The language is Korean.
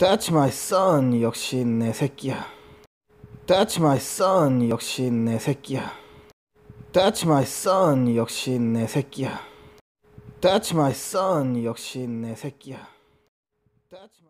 That's my son 역시 내 새끼야 That's my son 역시 내 새끼야 That's my son 역시 내 새끼야 That's my son 역시 내 새끼야 That's my...